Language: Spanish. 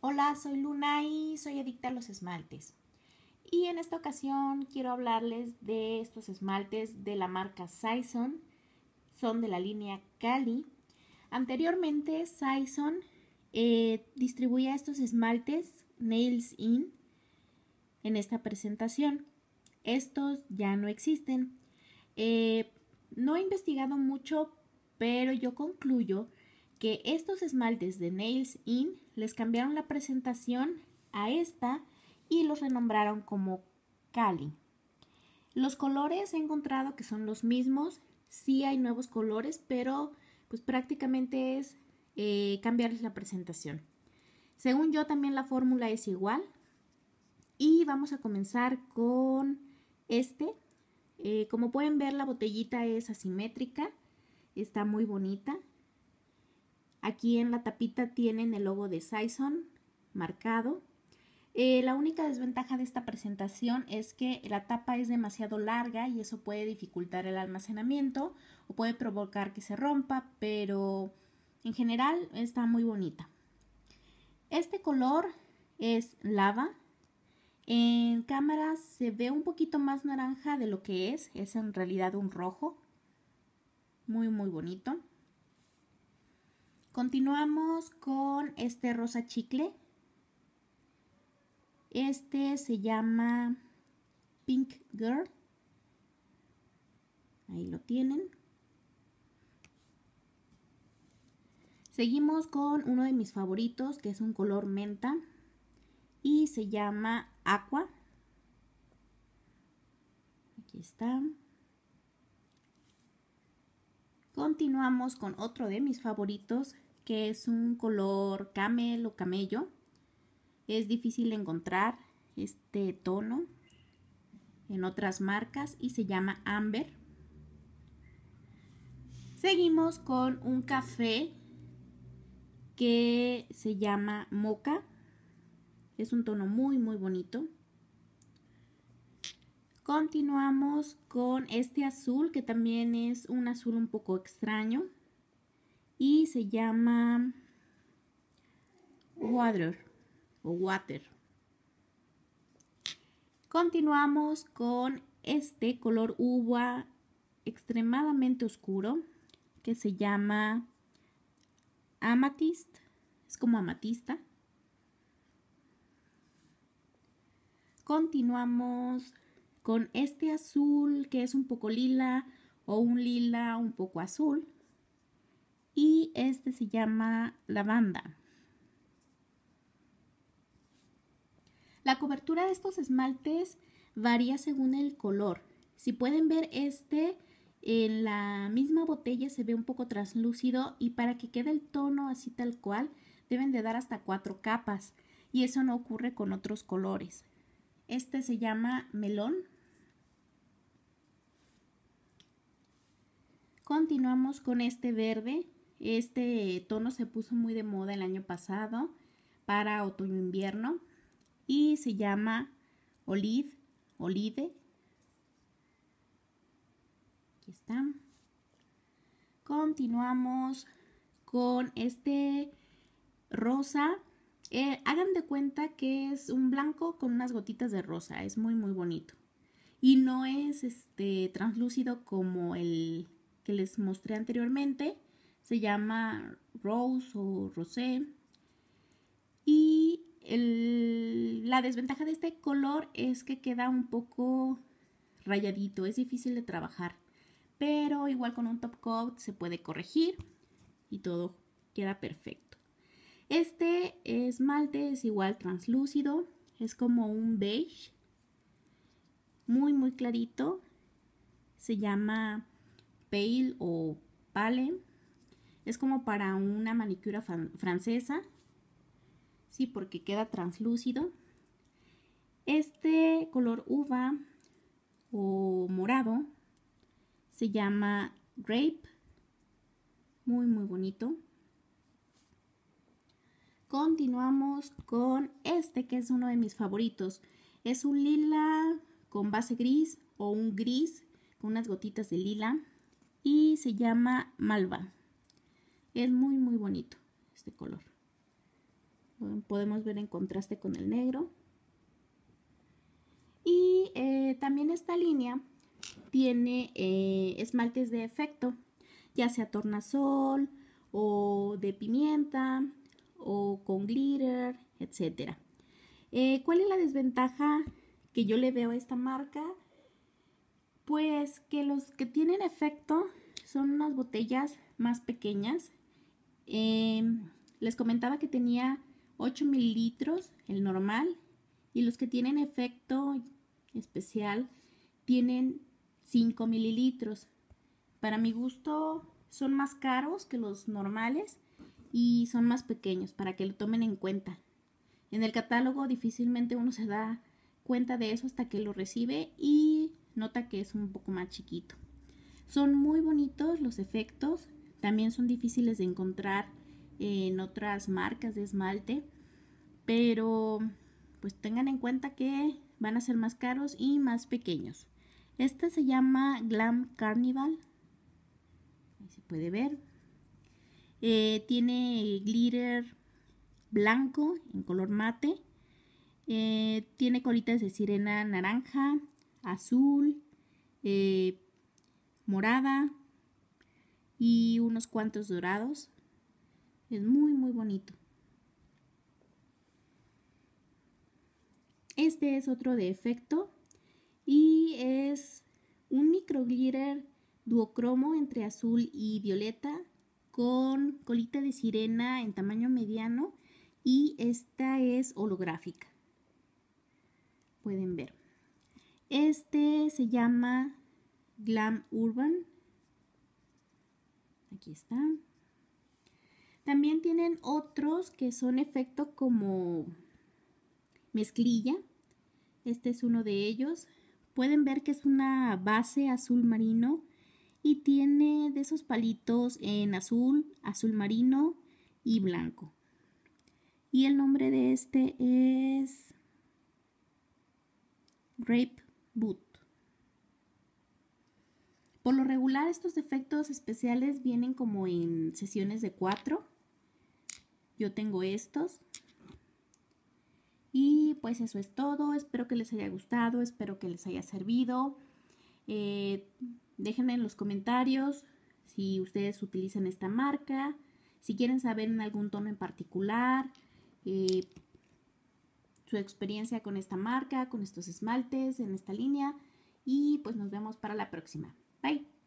Hola, soy Luna y soy adicta a los esmaltes. Y en esta ocasión quiero hablarles de estos esmaltes de la marca Sison. Son de la línea Cali. Anteriormente Sison eh, distribuía estos esmaltes Nails In en esta presentación. Estos ya no existen. Eh, no he investigado mucho, pero yo concluyo que estos esmaltes de Nails In les cambiaron la presentación a esta y los renombraron como Cali. Los colores he encontrado que son los mismos, sí hay nuevos colores, pero pues prácticamente es eh, cambiarles la presentación. Según yo también la fórmula es igual y vamos a comenzar con este. Eh, como pueden ver la botellita es asimétrica, está muy bonita Aquí en la tapita tienen el logo de Saison marcado. Eh, la única desventaja de esta presentación es que la tapa es demasiado larga y eso puede dificultar el almacenamiento o puede provocar que se rompa, pero en general está muy bonita. Este color es lava. En cámara se ve un poquito más naranja de lo que es, es en realidad un rojo. Muy, muy bonito. Continuamos con este rosa chicle. Este se llama Pink Girl. Ahí lo tienen. Seguimos con uno de mis favoritos que es un color menta y se llama Aqua. Aquí está. Continuamos con otro de mis favoritos, que es un color camel o camello. Es difícil encontrar este tono en otras marcas y se llama Amber. Seguimos con un café que se llama moca Es un tono muy, muy bonito. Continuamos con este azul que también es un azul un poco extraño y se llama water o water. Continuamos con este color uva extremadamente oscuro que se llama amatist, es como amatista. Continuamos con este azul que es un poco lila o un lila un poco azul. Y este se llama lavanda. La cobertura de estos esmaltes varía según el color. Si pueden ver este, en la misma botella se ve un poco translúcido y para que quede el tono así tal cual deben de dar hasta cuatro capas y eso no ocurre con otros colores. Este se llama melón Continuamos con este verde. Este tono se puso muy de moda el año pasado para otoño-invierno y se llama olive, olive. Aquí está. Continuamos con este rosa. Eh, hagan de cuenta que es un blanco con unas gotitas de rosa. Es muy, muy bonito. Y no es este translúcido como el que les mostré anteriormente. Se llama Rose o Rosé. Y la desventaja de este color es que queda un poco rayadito, es difícil de trabajar. Pero igual con un top coat se puede corregir y todo queda perfecto. Este esmalte es igual translúcido, es como un beige, muy muy clarito. Se llama pale o pale. Es como para una manicura francesa. Sí, porque queda translúcido. Este color uva o morado se llama grape. Muy, muy bonito. Continuamos con este que es uno de mis favoritos. Es un lila con base gris o un gris con unas gotitas de lila y se llama Malva. Es muy muy bonito este color. Podemos ver en contraste con el negro. Y eh, también esta línea tiene eh, esmaltes de efecto, ya sea tornasol o de pimienta o con glitter, etc. Eh, ¿Cuál es la desventaja que yo le veo a esta marca? Pues que los que tienen efecto son unas botellas más pequeñas. Em, les comentaba que tenía 8 mililitros, el normal, y los que tienen efecto especial tienen 5 mililitros. Para mi gusto son más caros que los normales y son más pequeños para que lo tomen en cuenta. En el catálogo difícilmente uno se da cuenta de eso hasta que lo recibe y nota que es un poco más chiquito. Son muy bonitos los efectos, también son difíciles de encontrar en otras marcas de esmalte, pero pues tengan en cuenta que van a ser más caros y más pequeños. Esta se llama Glam Carnival, ahí se puede ver. Eh, tiene glitter blanco en color mate, eh, tiene colitas de sirena naranja, azul, eh, morada y unos cuantos dorados. Es muy, muy bonito. Este es otro de efecto y es un micro glitter duocromo entre azul y violeta con colita de sirena en tamaño mediano y esta es holográfica. Pueden ver. Este se llama Glam Urban. Aquí está. También tienen otros que son efecto como mezclilla. Este es uno de ellos. Pueden ver que es una base azul marino y tiene de esos palitos en azul, azul marino y blanco. Y el nombre de este es Grape. Por lo regular estos efectos especiales vienen como en sesiones de cuatro. Yo tengo estos. Y pues eso es todo. Espero que les haya gustado, espero que les haya servido. Eh, déjenme en los comentarios si ustedes utilizan esta marca, si quieren saber en algún tono en particular. Eh, su experiencia con esta marca, con estos esmaltes, en esta línea y pues nos vemos para la próxima. Bye.